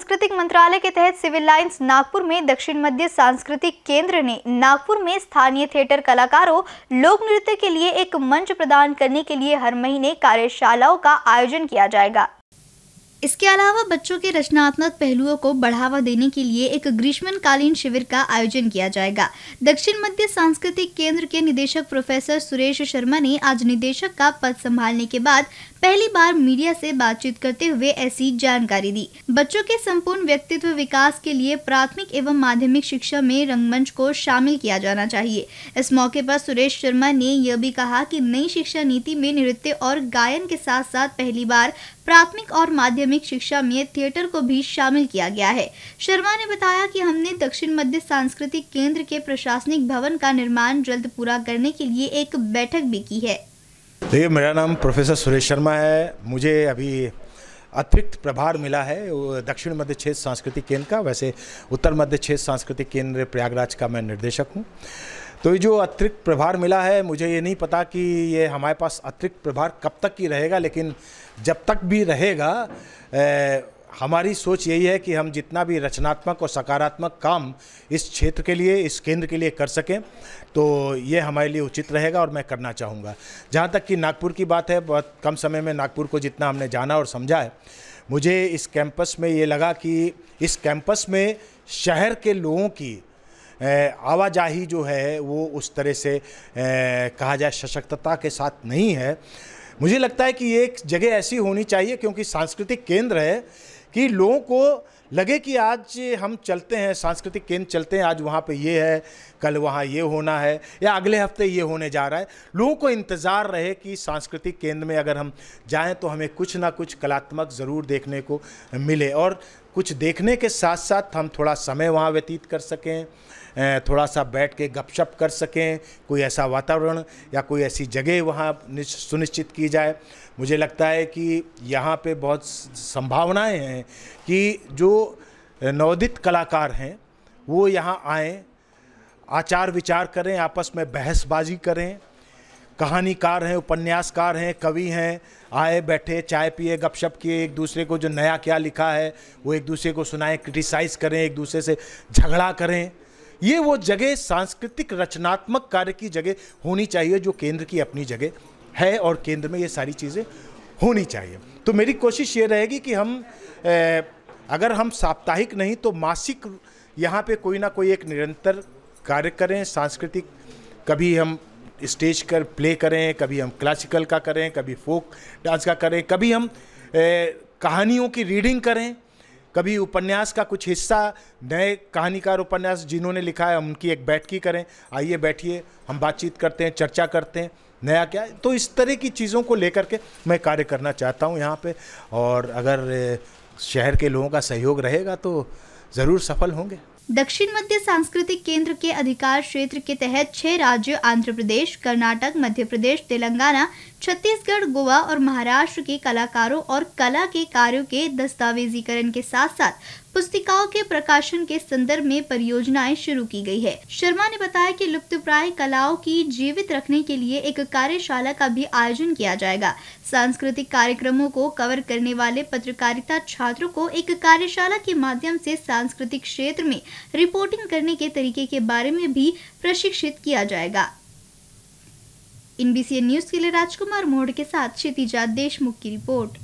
सांस्कृतिक मंत्रालय के तहत सिविल लाइंस नागपुर में दक्षिण मध्य सांस्कृतिक केंद्र ने नागपुर में स्थानीय थिएटर कलाकारों लोक नृत्य के लिए एक मंच प्रदान करने के लिए हर महीने कार्यशालाओं का आयोजन किया जाएगा इसके अलावा बच्चों के रचनात्मक पहलुओं को बढ़ावा देने के लिए एक ग्रीष्मकालीन शिविर का आयोजन किया जाएगा दक्षिण मध्य सांस्कृतिक केंद्र के निदेशक प्रोफेसर सुरेश शर्मा ने आज निदेशक का पद संभालने के बाद पहली बार मीडिया से बातचीत करते हुए ऐसी जानकारी दी बच्चों के संपूर्ण व्यक्तित्व विकास के लिए प्राथमिक एवं माध्यमिक शिक्षा में रंगमंच को शामिल किया जाना चाहिए इस मौके पर सुरेश शर्मा ने यह भी कहा कि नई शिक्षा नीति में नृत्य और गायन के साथ साथ पहली बार प्राथमिक और माध्यमिक माध्यमिक शिक्षा में थिएटर को भी शामिल किया गया है शर्मा ने बताया कि हमने दक्षिण मध्य सांस्कृतिक केंद्र के प्रशासनिक भवन का निर्माण जल्द पूरा करने के लिए एक बैठक भी की है देखिए मेरा नाम प्रोफेसर सुरेश शर्मा है मुझे अभी अतिरिक्त प्रभार मिला है दक्षिण मध्य क्षेत्र सांस्कृतिक केंद्र का वैसे उत्तर मध्य क्षेत्र सांस्कृतिक केंद्र प्रयागराज का मैं निर्देशक हूँ तो ये जो अतिरिक्त प्रभार मिला है मुझे ये नहीं पता कि ये हमारे पास अतिरिक्त प्रभार कब तक ही रहेगा लेकिन जब तक भी रहेगा ए, हमारी सोच यही है कि हम जितना भी रचनात्मक और सकारात्मक काम इस क्षेत्र के लिए इस केंद्र के लिए कर सकें तो ये हमारे लिए उचित रहेगा और मैं करना चाहूँगा जहाँ तक कि नागपुर की बात है बहुत कम समय में नागपुर को जितना हमने जाना और समझा है मुझे इस कैंपस में ये लगा कि इस कैंपस में शहर के लोगों की आवाजाही जो है वो उस तरह से कहा जाए सशक्तता के साथ नहीं है मुझे लगता है कि ये एक जगह ऐसी होनी चाहिए क्योंकि सांस्कृतिक केंद्र है कि लोगों को लगे कि आज हम चलते हैं सांस्कृतिक केंद्र चलते हैं आज वहाँ पे ये है कल वहाँ ये होना है या अगले हफ्ते ये होने जा रहा है लोगों को इंतज़ार रहे कि सांस्कृतिक केंद्र में अगर हम जाएं तो हमें कुछ ना कुछ कलात्मक ज़रूर देखने को मिले और कुछ देखने के साथ साथ हम थोड़ा समय वहाँ व्यतीत कर सकें थोड़ा सा बैठ के गपशप कर सकें कोई ऐसा वातावरण या कोई ऐसी जगह वहाँ सुनिश्चित की जाए मुझे लगता है कि यहाँ पे बहुत संभावनाएं हैं कि जो नवोदित कलाकार हैं वो यहाँ आएँ आचार विचार करें आपस में बहसबाजी करें कहानीकार हैं उपन्यासकार हैं कवि हैं आए बैठे चाय पिए गपशप किए एक दूसरे को जो नया क्या लिखा है वो एक दूसरे को सुनाएं क्रिटिसाइज़ करें एक दूसरे से झगड़ा करें ये वो जगह सांस्कृतिक रचनात्मक कार्य की जगह होनी चाहिए जो केंद्र की अपनी जगह है और केंद्र में ये सारी चीज़ें होनी चाहिए तो मेरी कोशिश ये रहेगी कि हम ए, अगर हम साप्ताहिक नहीं तो मासिक यहाँ पे कोई ना कोई एक निरंतर कार्य करें सांस्कृतिक कभी हम स्टेज कर प्ले करें कभी हम क्लासिकल का करें कभी फोक डांस का करें कभी हम ए, कहानियों की रीडिंग करें कभी उपन्यास का कुछ हिस्सा नए कहानीकार उपन्यास जिन्होंने लिखा है उनकी एक बैठकी करें आइए बैठिए हम बातचीत करते हैं चर्चा करते हैं नया क्या तो इस तरह की चीज़ों को लेकर के मैं कार्य करना चाहता हूँ यहाँ पे और अगर शहर के लोगों का सहयोग रहेगा तो ज़रूर सफल होंगे दक्षिण मध्य सांस्कृतिक केंद्र के अधिकार क्षेत्र के तहत छह राज्य आंध्र प्रदेश कर्नाटक मध्य प्रदेश तेलंगाना छत्तीसगढ़ गोवा और महाराष्ट्र के कलाकारों और कला के कार्यों के दस्तावेजीकरण के साथ साथ पुस्तिकाओं के प्रकाशन के संदर्भ में परियोजनाएं शुरू की गई है शर्मा ने बताया कि प्राय कलाओं की जीवित रखने के लिए एक कार्यशाला का भी आयोजन किया जाएगा सांस्कृतिक कार्यक्रमों को कवर करने वाले पत्रकारिता छात्रों को एक कार्यशाला के माध्यम से सांस्कृतिक क्षेत्र में रिपोर्टिंग करने के तरीके के बारे में भी प्रशिक्षित किया जाएगा इन न्यूज के लिए राजकुमार मोड़ के साथ क्षितिजा देशमुख की रिपोर्ट